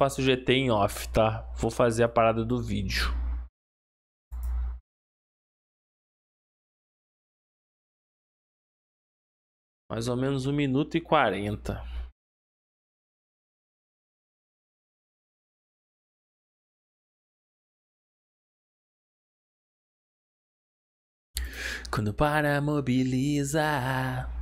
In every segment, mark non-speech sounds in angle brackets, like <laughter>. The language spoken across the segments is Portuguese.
faço GT em off, tá? Vou fazer a parada do vídeo. Mais ou menos 1 minuto e 40. Quando para mobilizar.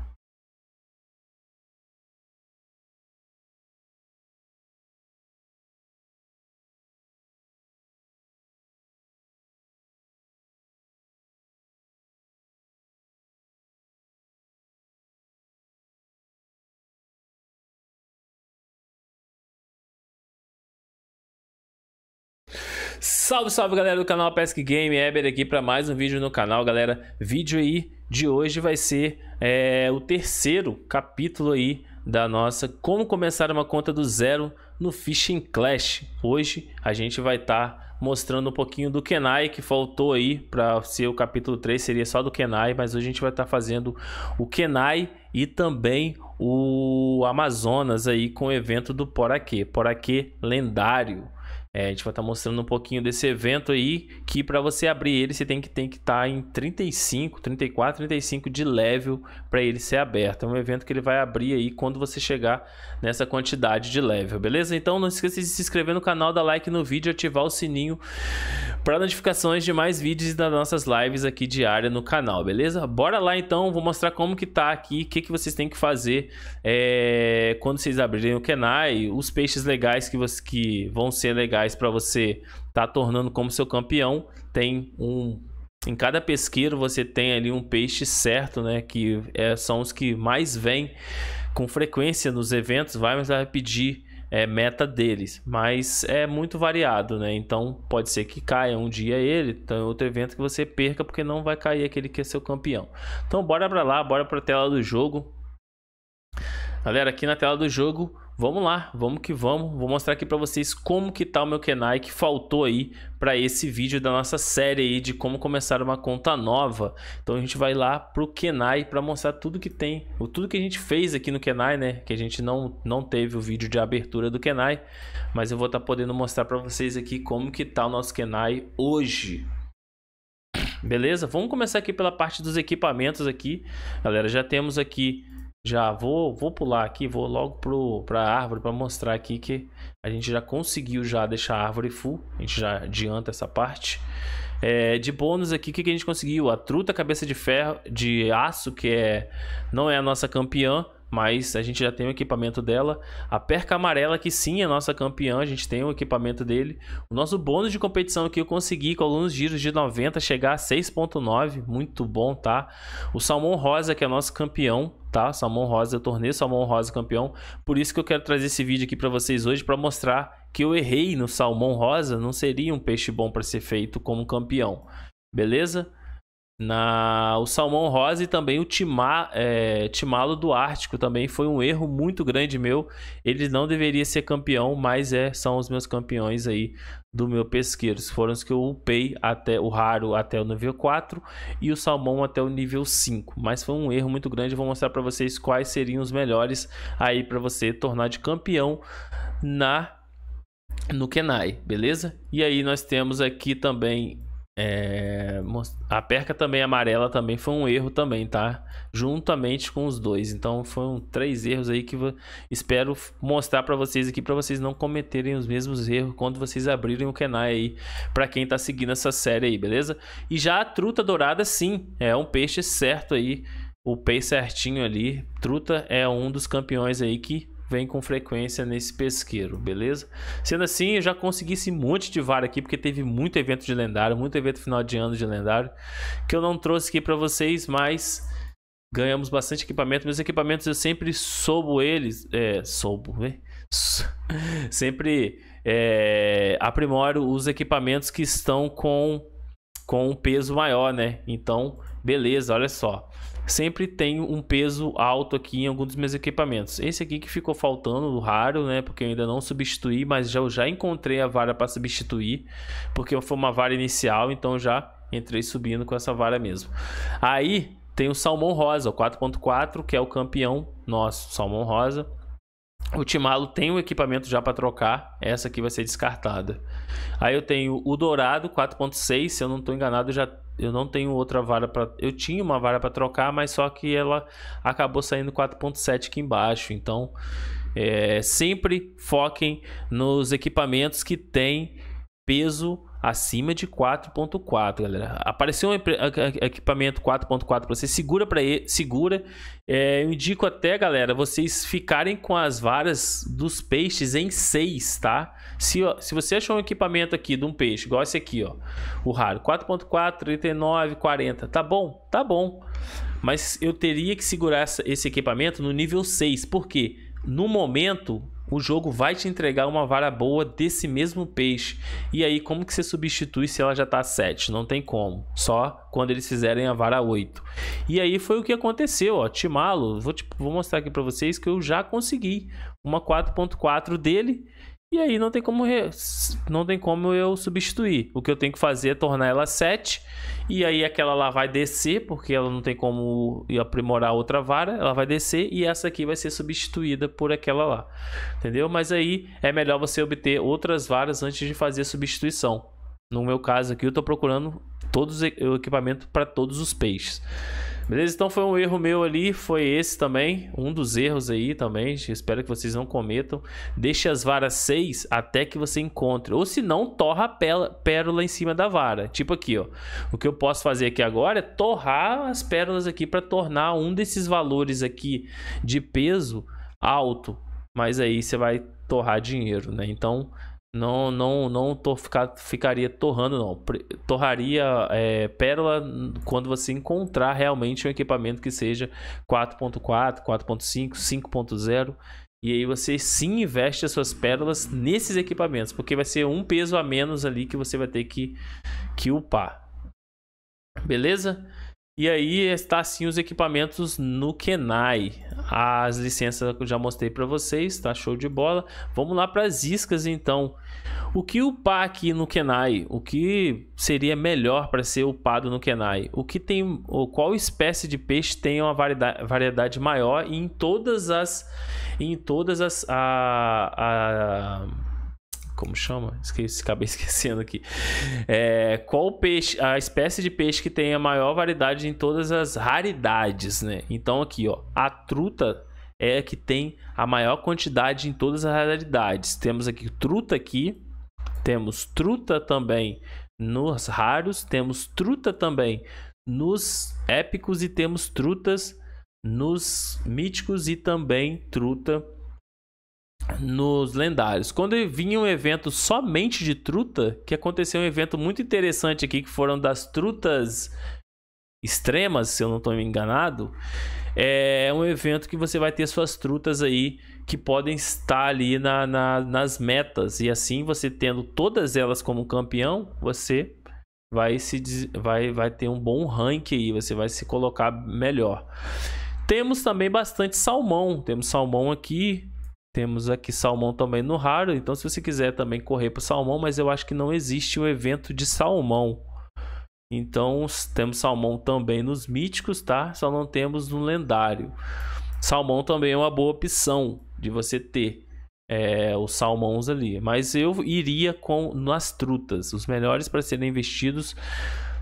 Salve, salve galera do canal Pesque Game, Eber aqui para mais um vídeo no canal, galera. Vídeo aí de hoje vai ser é, o terceiro capítulo aí da nossa Como Começar uma Conta do Zero no Fishing Clash. Hoje a gente vai estar tá mostrando um pouquinho do Kenai que faltou aí para ser o capítulo 3, seria só do Kenai, mas hoje a gente vai estar tá fazendo o Kenai e também o Amazonas aí com o evento do Poraquê, Poraquê lendário. É, a gente vai estar tá mostrando um pouquinho desse evento aí, que para você abrir ele, você tem que estar tem que tá em 35, 34, 35 de level para ele ser aberto. É um evento que ele vai abrir aí quando você chegar nessa quantidade de level, beleza? Então não esqueça de se inscrever no canal, dar like no vídeo e ativar o sininho para notificações de mais vídeos e das nossas lives aqui diária no canal, beleza? Bora lá então, vou mostrar como que tá aqui, o que, que vocês têm que fazer é, quando vocês abrirem o Kenai, os peixes legais que, vocês, que vão ser legais reais para você estar tá tornando como seu campeão, tem um em cada pesqueiro você tem ali um peixe certo, né? Que é, são os que mais vêm com frequência nos eventos, vai, mas vai pedir é, meta deles. Mas é muito variado, né? Então pode ser que caia um dia ele, então outro evento que você perca, porque não vai cair aquele que é seu campeão. Então bora para lá, bora para a tela do jogo. Galera, aqui na tela do jogo vamos lá, vamos que vamos. Vou mostrar aqui para vocês como que tá o meu Kenai que faltou aí para esse vídeo da nossa série aí de como começar uma conta nova. Então a gente vai lá pro Kenai para mostrar tudo que tem, tudo que a gente fez aqui no Kenai, né? Que a gente não não teve o vídeo de abertura do Kenai, mas eu vou estar tá podendo mostrar para vocês aqui como que tá o nosso Kenai hoje. Beleza? Vamos começar aqui pela parte dos equipamentos aqui. Galera, já temos aqui já vou, vou pular aqui, vou logo para a árvore para mostrar aqui que a gente já conseguiu já deixar a árvore full. A gente já adianta essa parte. É, de bônus aqui, o que, que, a gente conseguiu? A truta cabeça de ferro, de aço, que é não é a nossa campeã, mas a gente já tem o equipamento dela. A Perca Amarela, que sim é nossa campeã, a gente tem o equipamento dele. O nosso bônus de competição aqui eu consegui com alguns giros de 90 chegar a 6.9, muito bom, tá? O Salmão Rosa, que é nosso campeão, tá? Salmão Rosa, eu tornei Salmão Rosa campeão. Por isso que eu quero trazer esse vídeo aqui para vocês hoje para mostrar que eu errei no Salmão Rosa, não seria um peixe bom para ser feito como campeão. Beleza? Na, o Salmão Rosa e também o Timá, é, Timalo do Ártico também foi um erro muito grande meu. Ele não deveria ser campeão, mas é, são os meus campeões aí do meu pesqueiro. Foram os que eu upei até o raro até o nível 4 e o salmão até o nível 5. Mas foi um erro muito grande. vou mostrar para vocês quais seriam os melhores aí para você tornar de campeão na no Kenai, beleza? E aí nós temos aqui também é, a perca também amarela também foi um erro também, tá? Juntamente com os dois. Então foram três erros aí que espero mostrar para vocês aqui para vocês não cometerem os mesmos erros quando vocês abrirem o Kenai aí para quem tá seguindo essa série aí, beleza? E já a truta dourada sim, é um peixe certo aí, o peixe certinho ali. Truta é um dos campeões aí que vem com frequência nesse pesqueiro, beleza? Sendo assim, eu já consegui esse monte de vara aqui, porque teve muito evento de lendário, muito evento final de ano de lendário, que eu não trouxe aqui para vocês, mas ganhamos bastante equipamento. Meus equipamentos eu sempre soubo eles, é, soubo, né? <laughs> sempre é, aprimoro os equipamentos que estão com, com um peso maior, né? Então, beleza, olha só sempre tenho um peso alto aqui em algum dos meus equipamentos. Esse aqui que ficou faltando, raro, né? Porque eu ainda não substituí, mas já, eu já encontrei a vara para substituir, porque foi uma vara inicial, então já entrei subindo com essa vara mesmo. Aí tem o Salmão Rosa, o 4.4, que é o campeão nosso, Salmão Rosa. O Timalo tem o equipamento já para trocar, essa aqui vai ser descartada. Aí eu tenho o Dourado 4.6, se eu não estou enganado, já eu não tenho outra vara para. Eu tinha uma vara para trocar, mas só que ela acabou saindo 4.7 aqui embaixo. Então, é, sempre foquem nos equipamentos que têm peso acima de 4.4, galera. Apareceu um equipamento 4.4 para você, segura para ele, segura. É, eu indico até, galera, vocês ficarem com as varas dos peixes em 6, tá? Se, ó, se você achou um equipamento aqui de um peixe, igual esse aqui, ó, o raro, 4.4, 39, 40, tá bom? Tá bom. Mas eu teria que segurar essa, esse equipamento no nível 6, porque no momento o jogo vai te entregar uma vara boa desse mesmo peixe. E aí, como que você substitui se ela já tá 7? Não tem como. Só quando eles fizerem a vara 8. E aí foi o que aconteceu, ó. Timalo, vou, te, vou mostrar aqui para vocês que eu já consegui uma 4.4 dele e aí não tem como re... não tem como eu substituir. O que eu tenho que fazer é tornar ela 7. E aí aquela lá vai descer, porque ela não tem como aprimorar outra vara. Ela vai descer e essa aqui vai ser substituída por aquela lá. Entendeu? Mas aí é melhor você obter outras varas antes de fazer a substituição. No meu caso aqui, eu estou procurando todos o equipamento para todos os peixes. Beleza? Então foi um erro meu ali, foi esse também, um dos erros aí também, espero que vocês não cometam. Deixe as varas 6 até que você encontre, ou se não, torra a pérola em cima da vara, tipo aqui, ó. O que eu posso fazer aqui agora é torrar as pérolas aqui para tornar um desses valores aqui de peso alto, mas aí você vai torrar dinheiro, né? Então não, não, não tô ficar, ficaria torrando, não. Torraria é, pérola quando você encontrar realmente um equipamento que seja 4.4, 4.5, 5.0. E aí você sim investe as suas pérolas nesses equipamentos, porque vai ser um peso a menos ali que você vai ter que, que upar. Beleza? E aí está assim os equipamentos no Kenai. As licenças que eu já mostrei para vocês, tá show de bola. Vamos lá para as iscas então. O que upar aqui no Kenai? O que seria melhor para ser upado no Kenai? O que tem, ou qual espécie de peixe tem uma variedade, maior em todas as em todas as a, a como chama? Esqueci, acabei <laughs> esquecendo aqui. É, qual peixe, a espécie de peixe que tem a maior variedade em todas as raridades, né? Então aqui, ó, a truta é a que tem a maior quantidade em todas as raridades. Temos aqui truta aqui, temos truta também nos raros, temos truta também nos épicos e temos trutas nos míticos e também truta nos lendários. Quando vinha um evento somente de truta, que aconteceu um evento muito interessante aqui, que foram das trutas extremas, se eu não estou me enganado, é um evento que você vai ter suas trutas aí que podem estar ali na, na, nas metas. E assim, você tendo todas elas como campeão, você vai, se, vai, vai ter um bom rank aí, você vai se colocar melhor. Temos também bastante salmão, temos salmão aqui, temos aqui salmão também no raro, então se você quiser também correr para salmão, mas eu acho que não existe o evento de salmão. Então temos salmão também nos míticos, tá? Só não temos no lendário. Salmão também é uma boa opção de você ter é, os salmões ali, mas eu iria com nas trutas, os melhores para serem investidos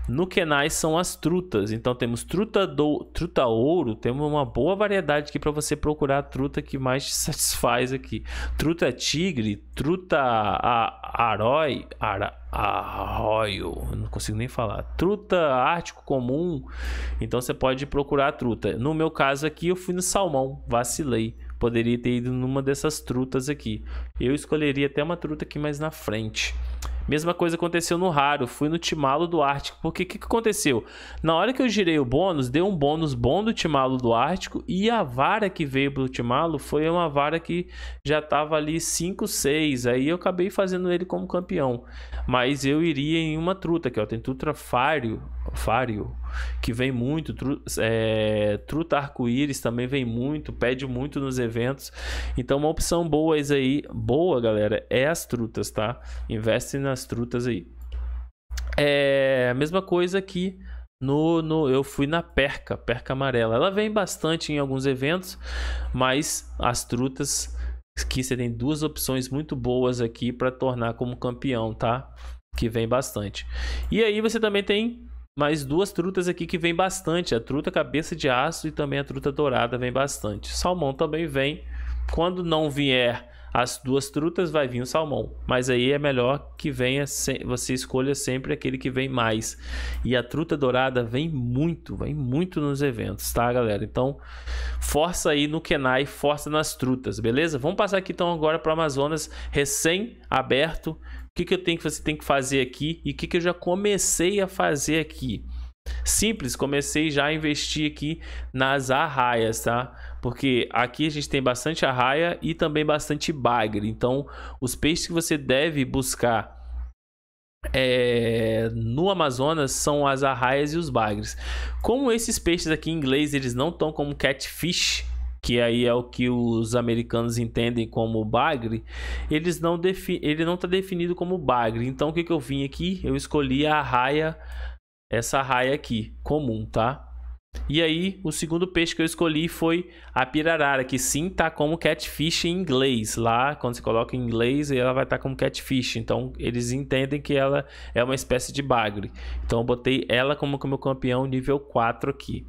no Kenai são as trutas. Então temos truta, do, truta ouro, temos uma boa variedade aqui para você procurar a truta que mais te <laughs> satisfaz aqui. Truta tigre, truta a, arói, ara, arroio, não consigo nem falar. Truta ártico comum. Então você pode procurar a truta. No meu caso aqui eu fui no salmão, vacilei poderia ter ido numa dessas trutas aqui. Eu escolheria até uma truta aqui mais na frente. Mesma coisa aconteceu no raro, fui no Timalo do Ártico, porque o que, que, aconteceu? Na hora que eu girei o bônus, deu um bônus bom do Timalo do Ártico e a vara que veio pro Timalo foi uma vara que já tava ali 5, 6, aí eu acabei fazendo ele como campeão. Mas eu iria em uma truta que ó, é tem Tutra Fário, Fario que vem muito, tru, é, Truta Arco-Íris também vem muito, pede muito nos eventos. Então, uma opção boa aí, boa galera, é as trutas, tá? Investe nas trutas aí. É a mesma coisa aqui no, no, eu fui na perca, perca amarela. Ela vem bastante em alguns eventos, mas as trutas que você tem duas opções muito boas aqui para tornar como campeão, tá? Que vem bastante. E aí você também tem mas duas trutas aqui que vem bastante. A truta cabeça de aço e também a truta dourada vem bastante. Salmão também vem. Quando não vier as duas trutas, vai vir o salmão. Mas aí é melhor que venha, você escolha sempre aquele que vem mais. E a truta dourada vem muito, vem muito nos eventos, tá, galera? Então, força aí no Kenai, força nas trutas, beleza? Vamos passar aqui então agora para o Amazonas recém-aberto que, que eu tenho que você tem que fazer aqui e o que, que eu já comecei a fazer aqui. Simples, comecei já a investir aqui nas arraias, tá? Porque aqui a gente tem bastante arraia e também bastante bagre. Então, os peixes que você deve buscar é, no Amazonas são as arraias e os bagres. Como esses peixes aqui em inglês eles não estão como catfish, que aí é o que os americanos entendem como bagre, eles não defi ele não está definido como bagre. Então o que, que eu vim aqui? Eu escolhi a raia, essa raia aqui, comum, tá? E aí, o segundo peixe que eu escolhi foi a pirarara, que sim tá como catfish em inglês. Lá, quando você coloca em inglês, ela vai estar tá como catfish. Então, eles entendem que ela é uma espécie de bagre. Então, eu botei ela como, como campeão nível 4 aqui.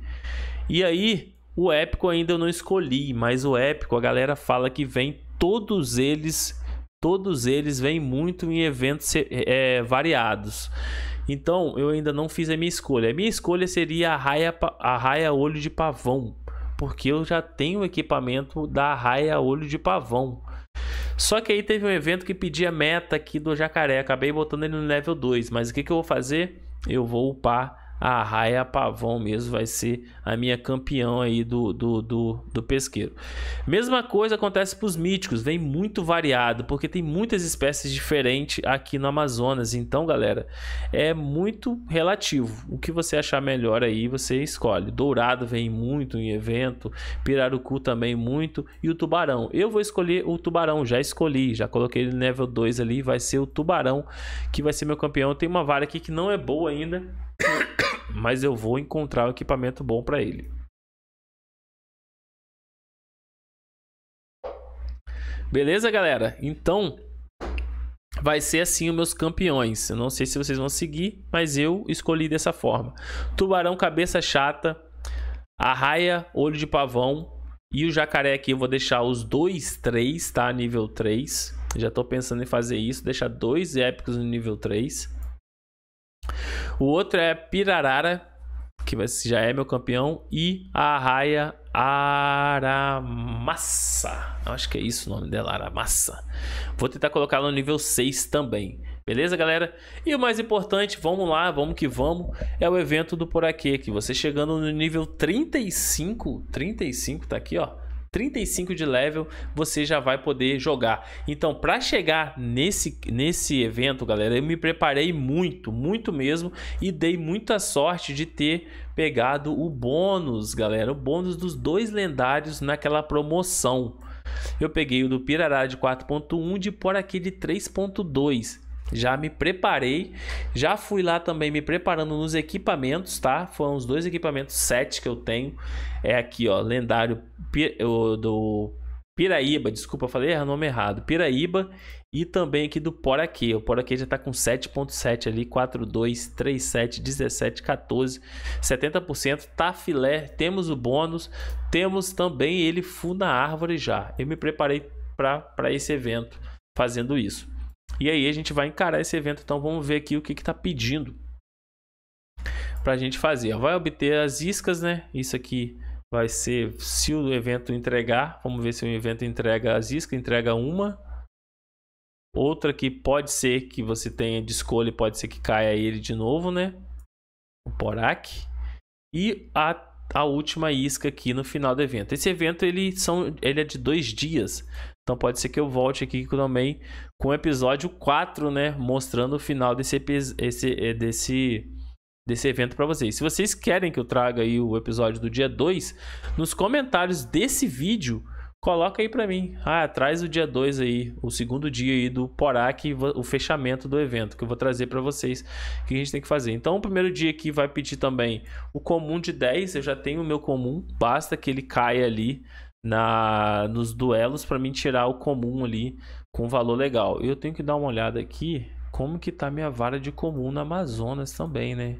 E aí, o épico ainda eu não escolhi, mas o épico a galera fala que vem todos eles, todos eles vêm muito em eventos é, variados. Então eu ainda não fiz a minha escolha. A minha escolha seria a raia, a raia olho de pavão, porque eu já tenho o equipamento da raia olho de pavão. Só que aí teve um evento que pedia meta aqui do jacaré. Acabei botando ele no level 2. Mas o que, que eu vou fazer? Eu vou upar a Raia Pavão mesmo vai ser a minha campeã aí do, do, do, do pesqueiro. Mesma coisa acontece para os míticos, vem muito variado, porque tem muitas espécies diferentes aqui no Amazonas. Então, galera, é muito relativo. O que você achar melhor aí, você escolhe. Dourado vem muito em evento, pirarucu também muito, e o tubarão. Eu vou escolher o tubarão, já escolhi, já coloquei ele no level 2 ali, vai ser o tubarão que vai ser meu campeão. Tem uma vara aqui que não é boa ainda mas eu vou encontrar um equipamento bom para ele. Beleza, galera? Então, vai ser assim os meus campeões. Eu não sei se vocês vão seguir, mas eu escolhi dessa forma. Tubarão cabeça chata, arraia olho de pavão e o jacaré aqui eu vou deixar os dois três, tá? Nível 3. Já tô pensando em fazer isso, deixar dois épicos no nível 3. O outro é Pirarara, que já é meu campeão, e a Arraia Aramassa. Acho que é isso o nome dela, Aramassa. Vou tentar colocá-la no nível 6 também. Beleza, galera? E o mais importante, vamos lá, vamos que vamos, é o evento do Por Aqui, que você chegando no nível 35, 35, tá aqui, ó 35 de level, você já vai poder jogar. Então, para chegar nesse, nesse evento, galera, eu me preparei muito, muito mesmo e dei muita sorte de ter pegado o bônus, galera, o bônus dos dois lendários naquela promoção. Eu peguei o do Pirará de 4.1 de por aquele 3.2 já me preparei, já fui lá também me preparando nos equipamentos, tá? Foram os dois equipamentos sete que eu tenho. É aqui, ó, lendário do Piraíba, desculpa, falei o nome errado. Piraíba e também aqui do Poraquê. O Poraquê já tá com 7.7 ali, 4, 2, 3, 7, 17, 14, 70%. Tá filé, temos o bônus, temos também ele full na árvore já. Eu me preparei para esse evento fazendo isso. E aí a gente vai encarar esse evento, então vamos ver aqui o que está pedindo para a gente fazer. Vai obter as iscas, né? Isso aqui vai ser se o evento entregar. Vamos ver se o evento entrega as iscas, entrega uma. Outra que pode ser que você tenha de escolha, pode ser que caia ele de novo, né? O Porak. E a, a última isca aqui no final do evento. Esse evento ele, são, ele é de dois dias. Então pode ser que eu volte aqui também com o episódio 4, né? Mostrando o final desse, esse, eh, desse, desse evento para vocês. Se vocês querem que eu traga aí o episódio do dia 2, nos comentários desse vídeo, coloca aí para mim. Ah, traz o dia 2 aí, o segundo dia aí do Porak, o fechamento do evento, que eu vou trazer para vocês o que a gente tem que fazer. Então, o primeiro dia aqui vai pedir também o comum de 10, eu já tenho o meu comum, basta que ele caia ali na nos duelos para mim tirar o comum ali com valor legal. Eu tenho que dar uma olhada aqui como que tá minha vara de comum na Amazonas também, né?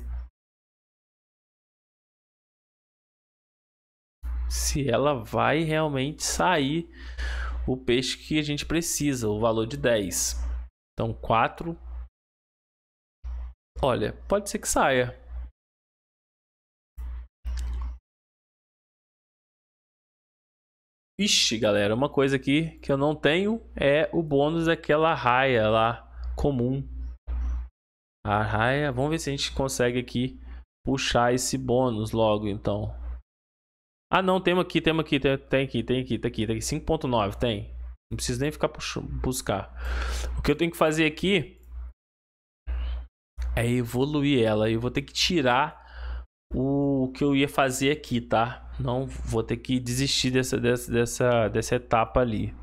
Se ela vai realmente sair o peixe que a gente precisa, o valor de 10. Então 4 Olha, pode ser que saia. Ixi, galera, uma coisa aqui que eu não tenho é o bônus daquela raia lá comum. A raia, vamos ver se a gente consegue aqui puxar esse bônus logo então. Ah, não, temos aqui, temos aqui, tem, tem aqui, tem aqui, tem tá aqui, tem tá aqui 5.9, tem. Não preciso nem ficar buscar. O que eu tenho que fazer aqui é evoluir ela. Eu vou ter que tirar o que eu ia fazer aqui, tá? Não vou ter que desistir dessa, dessa, dessa, dessa etapa ali.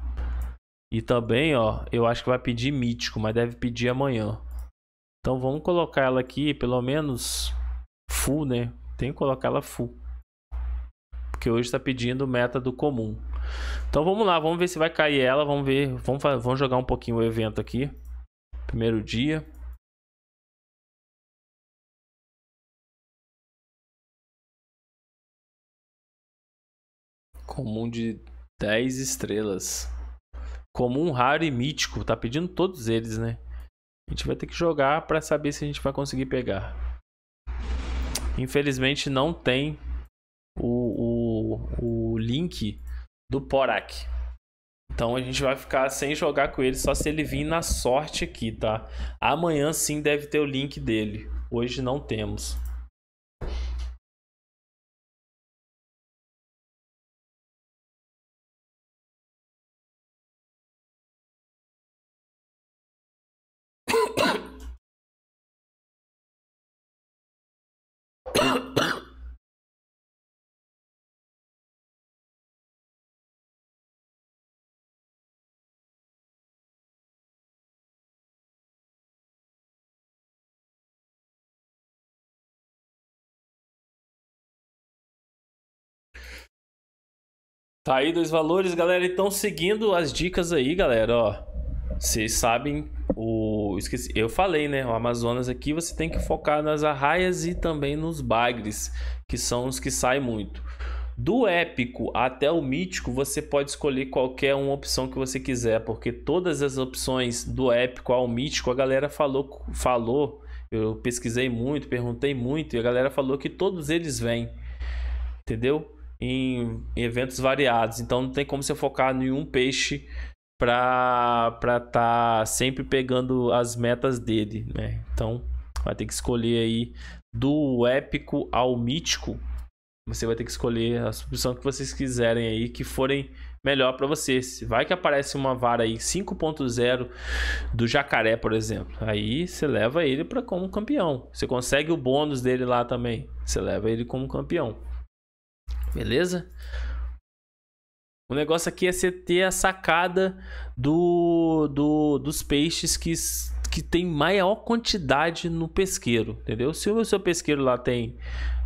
E também, ó, eu acho que vai pedir mítico, mas deve pedir amanhã. Então vamos colocar ela aqui, pelo menos full, né? Tem que colocar ela full. Porque hoje está pedindo meta do comum. Então vamos lá, vamos ver se vai cair ela, vamos ver, vamos, vamos jogar um pouquinho o evento aqui. Primeiro dia. Comum de 10 estrelas. Comum, raro e mítico. Tá pedindo todos eles, né? A gente vai ter que jogar para saber se a gente vai conseguir pegar. Infelizmente não tem o, o, o link do Porak. Então a gente vai ficar sem jogar com ele só se ele vir na sorte aqui, tá? Amanhã sim deve ter o link dele. Hoje não temos. Tá aí dois valores, galera. Então, seguindo as dicas aí, galera, ó. Vocês sabem, o esqueci, eu falei, né? O Amazonas aqui você tem que focar nas arraias e também nos bagres, que são os que saem muito. Do épico até o mítico, você pode escolher qualquer uma opção que você quiser, porque todas as opções do épico ao mítico, a galera falou, falou, eu pesquisei muito, perguntei muito, e a galera falou que todos eles vêm, entendeu? Em, eventos variados, então não tem como você focar em um peixe para estar tá sempre pegando as metas dele, né? Então, vai ter que escolher aí do épico ao mítico. Você vai ter que escolher a submissão que vocês quiserem aí que forem melhor para vocês. Vai que aparece uma vara aí 5.0 do jacaré, por exemplo. Aí você leva ele para como campeão. Você consegue o bônus dele lá também. Você leva ele como campeão. Beleza? O negócio aqui é você ter a sacada do, do, dos peixes que, que tem maior quantidade no pesqueiro, entendeu? Se o seu pesqueiro lá tem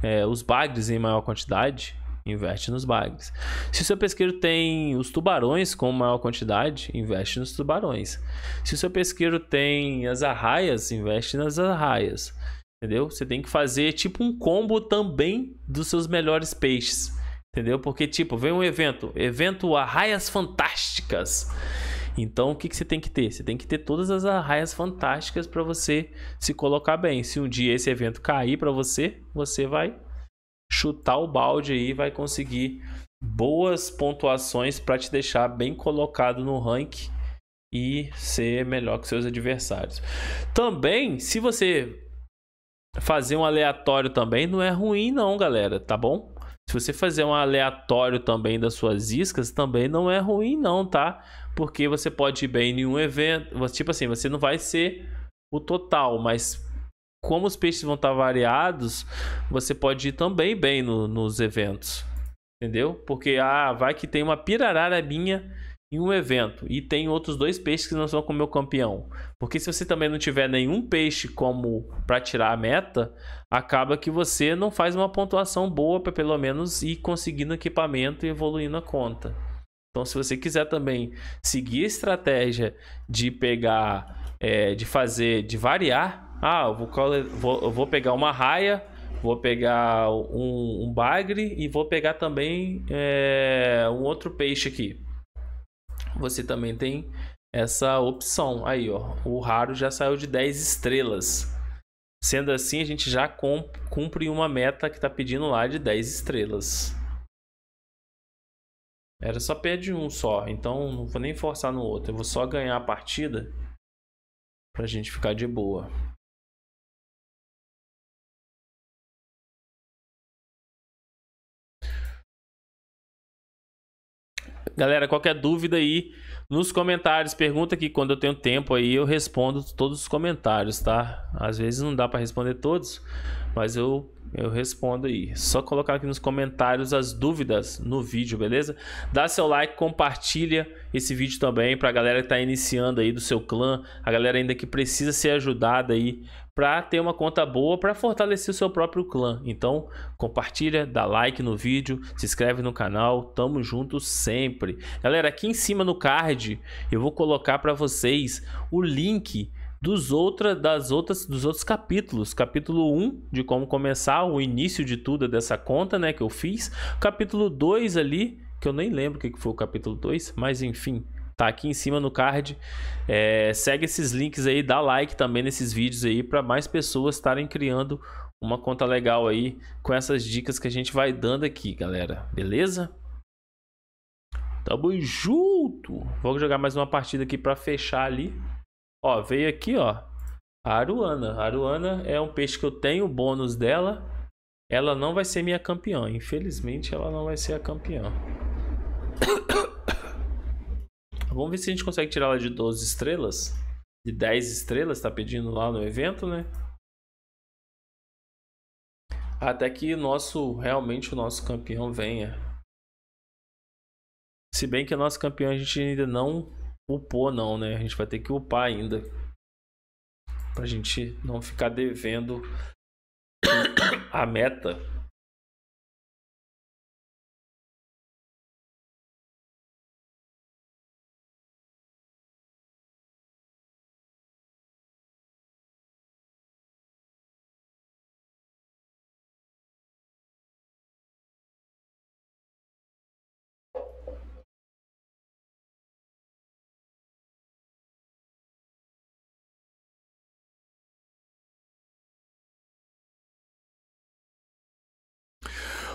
é, os bagres em maior quantidade, investe nos bagres. Se o seu pesqueiro tem os tubarões com maior quantidade, investe nos tubarões. Se o seu pesqueiro tem as arraias, investe nas arraias. Entendeu? Você tem que fazer tipo um combo também dos seus melhores peixes. Entendeu? Porque, tipo, vem um evento, evento Arraias Fantásticas. Então, o que, que você tem que ter? Você tem que ter todas as arraias fantásticas para você se colocar bem. Se um dia esse evento cair para você, você vai chutar o balde aí, vai conseguir boas pontuações para te deixar bem colocado no rank e ser melhor que seus adversários. Também, se você fazer um aleatório também, não é ruim não, galera, tá bom? Se você fizer um aleatório também das suas iscas, também não é ruim não, tá? Porque você pode ir bem em um evento, tipo assim, você não vai ser o total, mas como os peixes vão estar variados, você pode ir também bem no, nos eventos. Entendeu? Porque ah, vai que tem uma pirarara minha em um evento e tem outros dois peixes que não são como meu campeão. Porque se você também não tiver nenhum peixe como para tirar a meta, acaba que você não faz uma pontuação boa para pelo menos ir conseguindo equipamento e evoluindo a conta. Então, se você quiser também seguir a estratégia de pegar, é, de fazer, de variar, ah, eu vou, vou, eu vou pegar uma raia, vou pegar um, um bagre e vou pegar também é, um outro peixe aqui você também tem essa opção. Aí, ó, o raro já saiu de 10 estrelas. Sendo assim, a gente já cumpre uma meta que está pedindo lá de 10 estrelas. Era só pede um só, então não vou nem forçar no outro. Eu vou só ganhar a partida pra gente ficar de boa. Galera, qualquer dúvida aí nos comentários, pergunta que quando eu tenho tempo aí eu respondo todos os comentários, tá? Às vezes não dá para responder todos, mas eu eu respondo aí. Só colocar aqui nos comentários as dúvidas no vídeo, beleza? Dá seu like, compartilha esse vídeo também para a galera que tá iniciando aí do seu clã, a galera ainda que precisa ser ajudada aí para ter uma conta boa para fortalecer o seu próprio clã. Então, compartilha, dá like no vídeo, se inscreve no canal, tamo junto sempre. Galera, aqui em cima no card eu vou colocar para vocês o link dos outra, das outras dos outros capítulos, capítulo 1 de como começar o início de tudo dessa conta, né, que eu fiz, capítulo 2 ali, que eu nem lembro o que foi o capítulo 2, mas enfim, tá aqui em cima no card. É, segue esses links aí, dá like também nesses vídeos aí para mais pessoas estarem criando uma conta legal aí com essas dicas que a gente vai dando aqui, galera. Beleza? Tamo junto! Vou jogar mais uma partida aqui para fechar ali. Ó, veio aqui, ó. A Aruana. A Aruana é um peixe que eu tenho o bônus dela. Ela não vai ser minha campeã. Infelizmente, ela não vai ser a campeã. <coughs> Vamos ver se a gente consegue tirar ela de 12 estrelas. De 10 estrelas, tá pedindo lá no evento, né? Até que nosso, realmente o nosso campeão venha. Se bem que o nosso campeão a gente ainda não upou não, né? A gente vai ter que upar ainda. Pra gente não ficar devendo <coughs> a meta.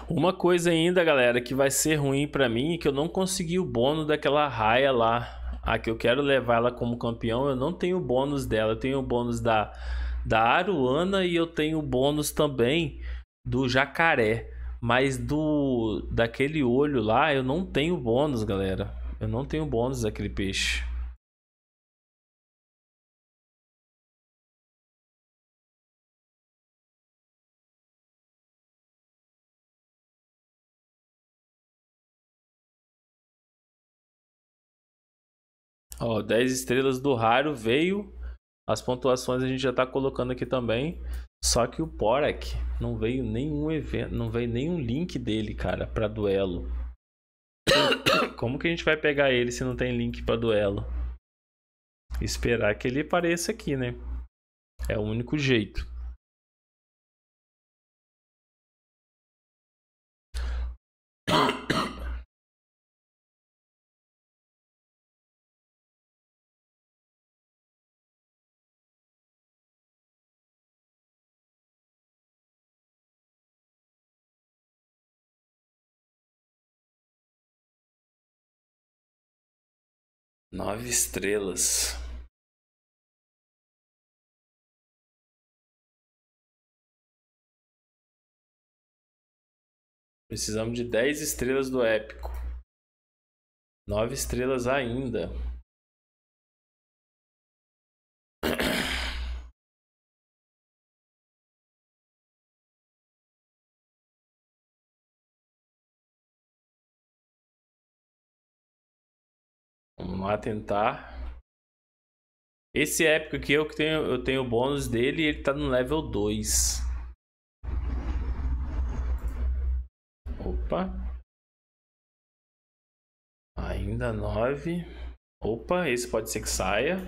Uma coisa ainda, galera, que vai ser ruim para mim, é que eu não consegui o bônus daquela raia lá. A que eu quero levar ela como campeão, eu não tenho o bônus dela. Eu tenho o bônus da, da Aruana e eu tenho o bônus também do Jacaré. Mas do daquele olho lá, eu não tenho bônus, galera. Eu não tenho bônus daquele peixe. Ó, 10 estrelas do raro veio. As pontuações a gente já tá colocando aqui também. Só que o Porak não veio nenhum evento, não veio nenhum link dele, cara, para duelo. <coughs> Como que a gente vai pegar ele se não tem link para duelo? Esperar que ele apareça aqui, né? É o único jeito. Nove estrelas. Precisamos de dez estrelas do épico. Nove estrelas ainda. Vamos lá tentar. Esse épico aqui é eu tenho, eu tenho o bônus dele e ele tá no level 2. Opa. Ainda 9. Opa, esse pode ser que saia.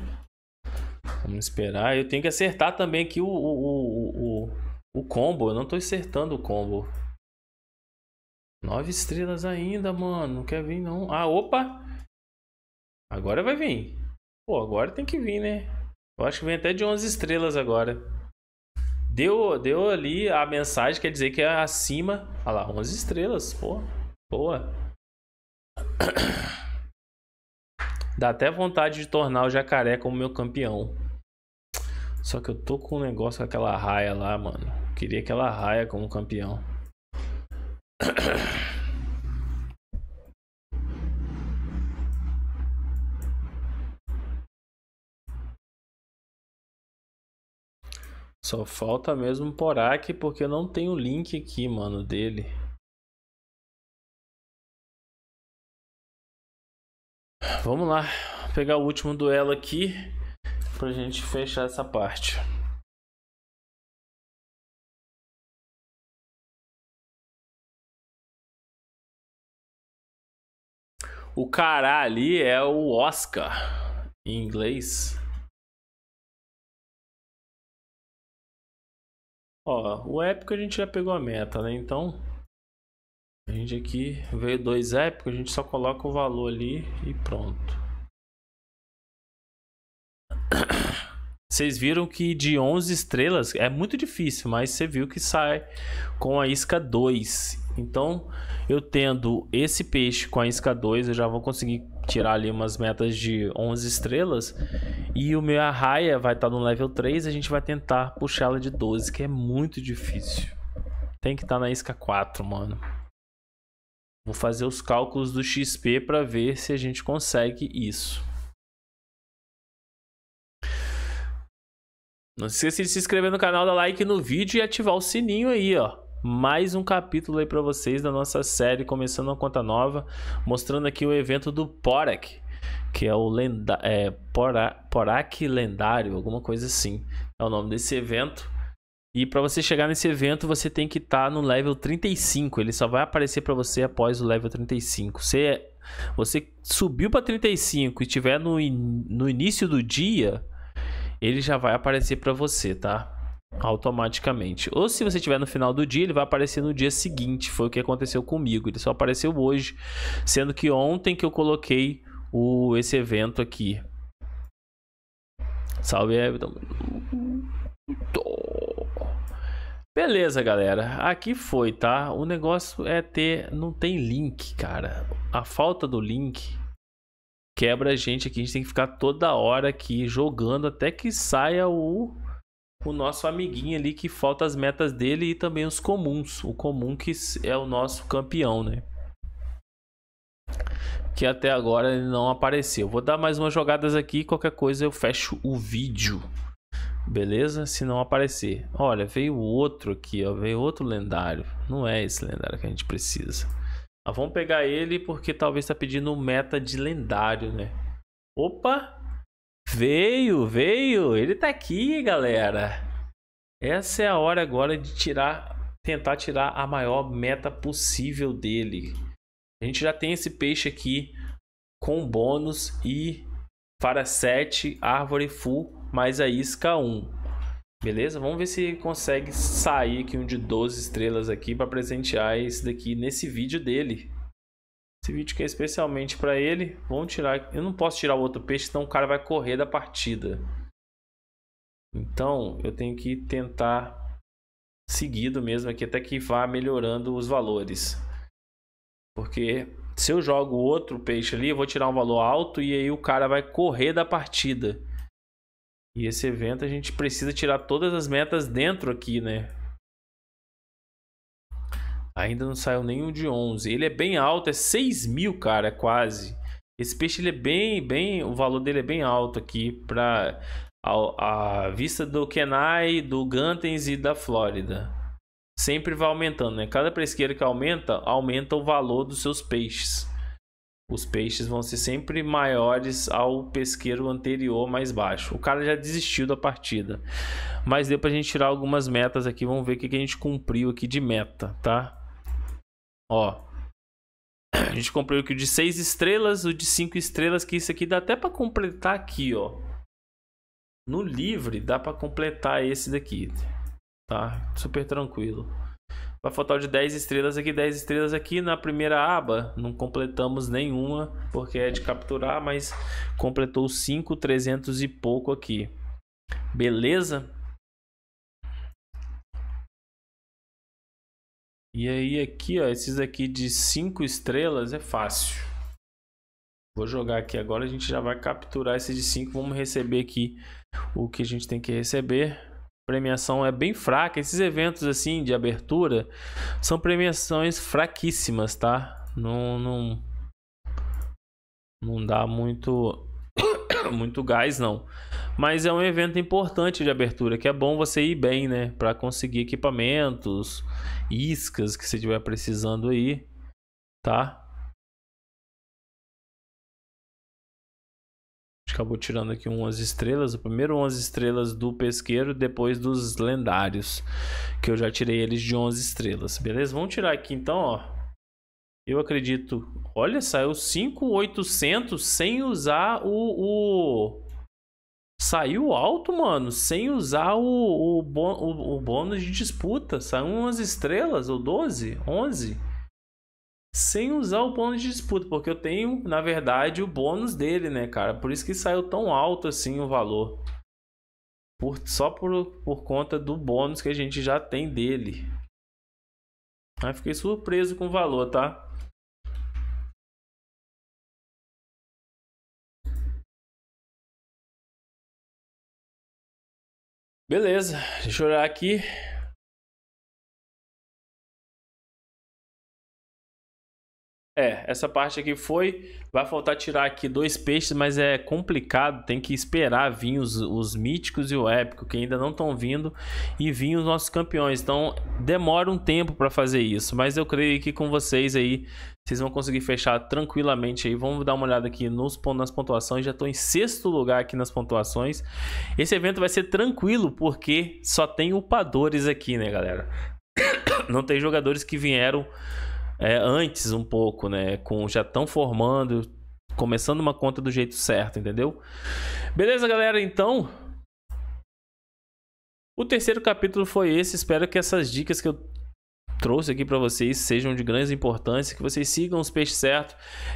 Vamos esperar. Eu tenho que acertar também aqui o, o, o, o, o combo. Eu não tô acertando o combo. 9 estrelas ainda, mano. Não quer vir não. Ah, opa. Agora vai vir. Pô, agora tem que vir, né? Eu acho que vem até de 11 estrelas agora. Deu, deu ali a mensagem, quer dizer que é acima. Olha lá, 11 estrelas. Pô, boa. <coughs> Dá até vontade de tornar o jacaré como meu campeão. Só que eu tô com um negócio com aquela raia lá, mano. queria aquela raia como campeão. <coughs> Só falta mesmo Porak, porque eu não tenho o link aqui, mano, dele. Vamos lá, Vou pegar o último duelo aqui pra gente fechar essa parte. O cara ali é o Oscar em inglês. Ó, o épico a gente já pegou a meta, né? Então, a gente aqui veio dois épicos, a gente só coloca o valor ali e pronto. Vocês viram que de 11 estrelas é muito difícil, mas você viu que sai com a isca 2. Então, eu tendo esse peixe com a isca 2, eu já vou conseguir tirar ali umas metas de 11 estrelas. E o meu arraia vai estar tá no level 3, a gente vai tentar puxar ela de 12, que é muito difícil. Tem que estar tá na isca 4, mano. Vou fazer os cálculos do XP para ver se a gente consegue isso. Não se esqueça de se inscrever no canal, dar like no vídeo e ativar o sininho aí, ó. Mais um capítulo aí para vocês da nossa série, começando uma conta nova, mostrando aqui o evento do Porak, que é o lenda é, Pora Porak Lendário, alguma coisa assim é o nome desse evento. E para você chegar nesse evento, você tem que estar tá no level 35. Ele só vai aparecer para você após o level 35. Se você subiu para 35 e estiver no, in no início do dia, ele já vai aparecer para você, tá? Automaticamente. Ou se você tiver no final do dia, ele vai aparecer no dia seguinte. Foi o que aconteceu comigo. Ele só apareceu hoje, sendo que ontem que eu coloquei o, esse evento aqui. Salve, Everton. Beleza, galera. Aqui foi, tá? O negócio é ter. Não tem link, cara. A falta do link quebra a gente aqui. A gente tem que ficar toda hora aqui jogando até que saia o, o nosso amiguinho ali que falta as metas dele e também os comuns. O comum que é o nosso campeão, né? Que até agora ele não apareceu. Vou dar mais umas jogadas aqui. Qualquer coisa eu fecho o vídeo. Beleza? Se não aparecer. Olha, veio outro aqui, ó. Veio outro lendário. Não é esse lendário que a gente precisa. Ah, vamos pegar ele porque talvez tá pedindo meta de lendário, né? Opa! Veio, veio! Ele tá aqui, galera! Essa é a hora agora de tirar, tentar tirar a maior meta possível dele. A gente já tem esse peixe aqui com bônus e para 7, árvore full, mais a isca 1. Beleza? Vamos ver se consegue sair aqui um de 12 estrelas aqui para presentear esse daqui nesse vídeo dele. Esse vídeo que é especialmente para ele. Vamos tirar... Eu não posso tirar o outro peixe, senão o cara vai correr da partida. Então, eu tenho que tentar seguido mesmo aqui, até que vá melhorando os valores. Porque se eu jogo outro peixe ali, eu vou tirar um valor alto e aí o cara vai correr da partida. E esse evento a gente precisa tirar todas as metas dentro aqui, né? Ainda não saiu nenhum de 11. Ele é bem alto, é 6 mil, cara, quase. Esse peixe ele é bem, bem, o valor dele é bem alto aqui para a, a, vista do Kenai, do Gantens e da Flórida. Sempre vai aumentando, né? Cada pesqueira que aumenta, aumenta o valor dos seus peixes os peixes vão ser sempre maiores ao pesqueiro anterior mais baixo. O cara já desistiu da partida. Mas deu pra gente tirar algumas metas aqui. Vamos ver o que, a gente cumpriu aqui de meta, tá? Ó. A gente cumpriu aqui o de 6 estrelas, o de 5 estrelas, que isso aqui dá até pra completar aqui, ó. No livre dá pra completar esse daqui. Tá? Super tranquilo para faltar de 10 estrelas aqui, 10 estrelas aqui na primeira aba. Não completamos nenhuma, porque é de capturar, mas completou 5, 300 e pouco aqui. Beleza? E aí aqui, ó, esses aqui de 5 estrelas é fácil. Vou jogar aqui agora, a gente já vai capturar esse de 5. Vamos receber aqui o que a gente tem que receber premiação é bem fraca. Esses eventos assim de abertura são premiações fraquíssimas, tá? Não não não dá muito <coughs> muito gás não. Mas é um evento importante de abertura, que é bom você ir bem, né, para conseguir equipamentos, iscas que você estiver precisando aí, tá? acabou tirando aqui umas estrelas. O primeiro 11 estrelas do pesqueiro, depois dos lendários, que eu já tirei eles de 11 estrelas, beleza? Vamos tirar aqui então, ó. Eu acredito. Olha, saiu 5,800 sem usar o, o... Saiu alto, mano, sem usar o, o, o, o bônus de disputa. Saiu umas estrelas, ou 12, 11 sem usar o bônus de disputa, porque eu tenho, na verdade, o bônus dele, né, cara? Por isso que saiu tão alto assim o valor. Por, só por, por conta do bônus que a gente já tem dele. Aí fiquei surpreso com o valor, tá? Beleza, deixa eu olhar aqui. É, essa parte aqui foi. Vai faltar tirar aqui dois peixes, mas é complicado. Tem que esperar vir os, os míticos e o épico, que ainda não estão vindo, e vir os nossos campeões. Então demora um tempo para fazer isso. Mas eu creio que com vocês aí, vocês vão conseguir fechar tranquilamente aí. Vamos dar uma olhada aqui nos, nas pontuações. Já estou em sexto lugar aqui nas pontuações. Esse evento vai ser tranquilo, porque só tem upadores aqui, né, galera? <coughs> Não tem jogadores que vieram é, antes um pouco, né? Com já estão formando, começando uma conta do jeito certo, entendeu? Beleza, galera? Então, o terceiro capítulo foi esse. Espero que essas dicas que eu trouxe aqui para vocês sejam de grande importância, que vocês sigam os peixes certos.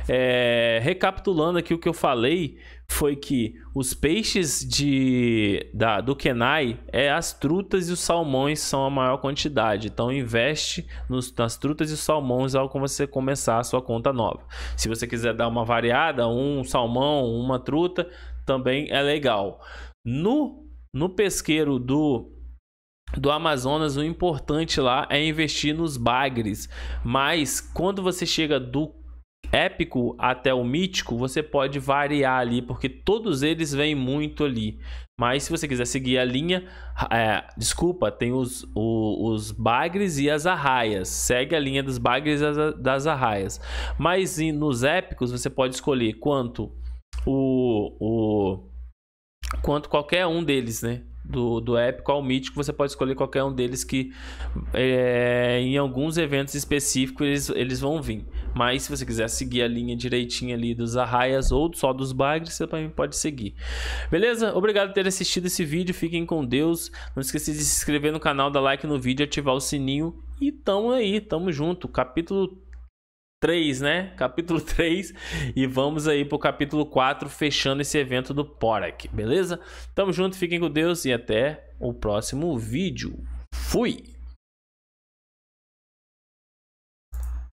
É, recapitulando aqui o que eu falei, foi que os peixes de, da, do Kenai, é, as trutas e os salmões são a maior quantidade. Então investe nos, nas trutas e os salmões ao você começar a sua conta nova. Se você quiser dar uma variada, um salmão, uma truta, também é legal. No, no pesqueiro do do Amazonas, o importante lá é investir nos bagres. Mas quando você chega do épico até o mítico, você pode variar ali, porque todos eles vêm muito ali. Mas se você quiser seguir a linha, é, desculpa, tem os, o, os bagres e as arraias. Segue a linha dos bagres e as, das arraias. Mas nos épicos você pode escolher quanto o, o quanto qualquer um deles, né? do, do épico ao mítico, você pode escolher qualquer um deles que é, em alguns eventos específicos eles, eles vão vir. Mas se você quiser seguir a linha direitinha ali dos arraias ou só dos bagres, você também pode seguir. Beleza? Obrigado por ter assistido esse vídeo. Fiquem com Deus. Não esqueça de se inscrever no canal, dar like no vídeo, ativar o sininho. E tamo aí, tamo junto. Capítulo 3, né? <laughs> Capítulo 3. E vamos aí pro capítulo 4, fechando esse evento do Porak, beleza? Tamo junto, fiquem com Deus e até o próximo vídeo. Fui!